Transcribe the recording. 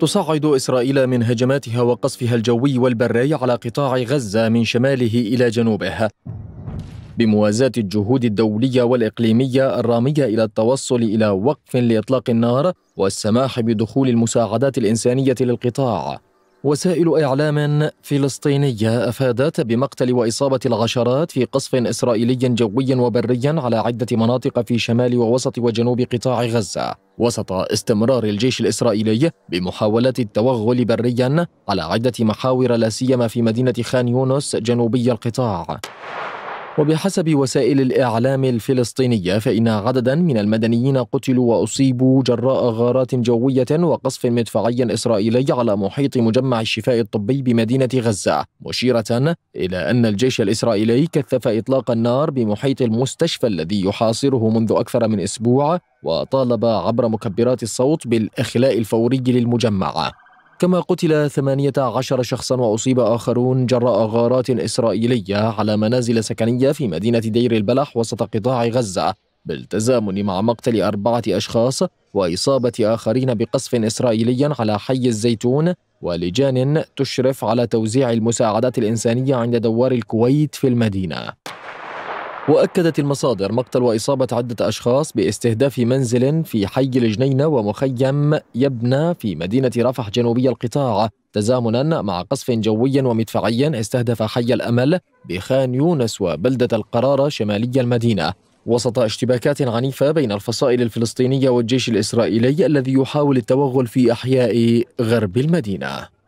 تصعد إسرائيل من هجماتها وقصفها الجوي والبري على قطاع غزة من شماله إلى جنوبه بموازاة الجهود الدولية والإقليمية الرامية إلى التوصل إلى وقف لإطلاق النار والسماح بدخول المساعدات الإنسانية للقطاع وسائل إعلام فلسطينية أفادت بمقتل وإصابة العشرات في قصف إسرائيلي جوي وبري على عدة مناطق في شمال ووسط وجنوب قطاع غزة وسط استمرار الجيش الإسرائيلي بمحاولات التوغل بريا على عدة محاور لا سيما في مدينة خان يونس جنوبي القطاع وبحسب وسائل الإعلام الفلسطينية فإن عددا من المدنيين قتلوا وأصيبوا جراء غارات جوية وقصف مدفعي إسرائيلي على محيط مجمع الشفاء الطبي بمدينة غزة مشيرة إلى أن الجيش الإسرائيلي كثف إطلاق النار بمحيط المستشفى الذي يحاصره منذ أكثر من أسبوع وطالب عبر مكبرات الصوت بالإخلاء الفوري للمجمع كما قتل 18 شخصا وأصيب آخرون جراء غارات إسرائيلية على منازل سكنية في مدينة دير البلح وسط قطاع غزة بالتزامن مع مقتل أربعة أشخاص وإصابة آخرين بقصف إسرائيلي على حي الزيتون ولجان تشرف على توزيع المساعدات الإنسانية عند دوار الكويت في المدينة وأكدت المصادر مقتل وإصابة عدة أشخاص باستهداف منزل في حي الجنينة ومخيم يبنى في مدينة رفح جنوبي القطاع تزامنا مع قصف جوي ومدفعي استهدف حي الأمل بخان يونس وبلدة القرارة شمالي المدينة وسط اشتباكات عنيفة بين الفصائل الفلسطينية والجيش الإسرائيلي الذي يحاول التوغل في أحياء غرب المدينة